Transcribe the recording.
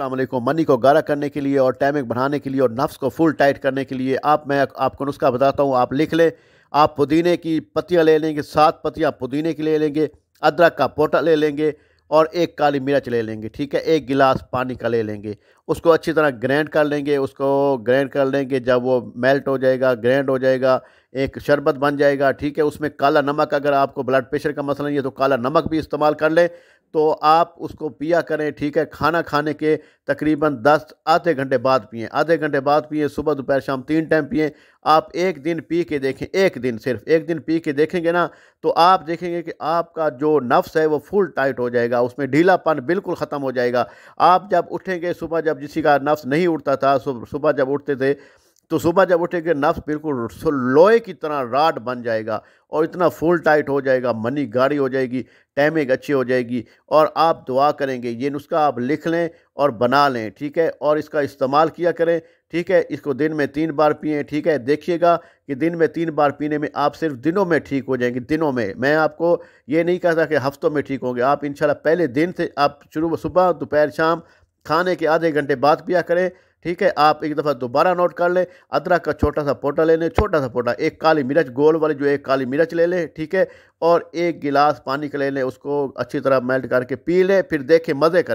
अल्लाम मनी को गारा करने के लिए और टाइमिंग बढ़ाने के लिए और नफ्स को फुल टाइट करने के लिए आप मैं आपको नुस्खा बताता हूँ आप लिख लें आप पुदीने की पत्तियाँ ले लेंगे सात पत्तियाँ पुदीने की ले लेंगे अदरक का पोटा ले लेंगे और एक काली मिर्च ले लेंगे ठीक है एक गिलास पानी का ले लेंगे उसको अच्छी तरह ग्रैंड कर लेंगे उसको ग्रैंड कर लेंगे जब वो मेल्ट हो जाएगा ग्रैंड हो जाएगा एक शरबत बन जाएगा ठीक है उसमें काला नमक अगर आपको ब्लड प्रेशर का मसला नहीं है तो काला नमक भी इस्तेमाल कर लें तो आप उसको पिया करें ठीक है खाना खाने के तकरीबन दस आधे घंटे बाद पिए आधे घंटे बाद पिए सुबह दोपहर शाम तीन टाइम पिए आप एक दिन पी के देखें एक दिन सिर्फ एक दिन पी के देखेंगे ना तो आप देखेंगे कि आपका जो नफ्स है वो फुल टाइट हो जाएगा उसमें ढीलापन बिल्कुल ख़त्म हो जाएगा आप जब उठेंगे सुबह जब जिसी का नफ्स नहीं उठता था सुबह जब उठते थे तो सुबह जब उठेंगे नफ्स बिल्कुल लोहे की तरह राड बन जाएगा और इतना फुल टाइट हो जाएगा मनी गाड़ी हो जाएगी टाइमिंग अच्छी हो जाएगी और आप दुआ करेंगे ये नुस्खा आप लिख लें और बना लें ठीक है और इसका इस्तेमाल किया करें ठीक है इसको दिन में तीन बार पिए ठीक है देखिएगा कि दिन में तीन बार पीने में आप सिर्फ दिनों में ठीक हो जाएंगे दिनों में मैं आपको ये नहीं कहता कि हफ्तों में ठीक होंगे आप इंशाल्लाह पहले दिन से आप शुरू सुबह दोपहर शाम खाने के आधे घंटे बाद पिया करें ठीक है आप एक दफ़ा दोबारा नोट कर लें अदरक का छोटा सा पोटा ले लें छोटा सा पोटा एक काली मिर्च गोल वाली जो एक काली मिर्च ले लें ठीक है और एक गिलास पानी का ले लें उसको अच्छी तरह मेल्ट करके पी लें फिर देखें मज़े करें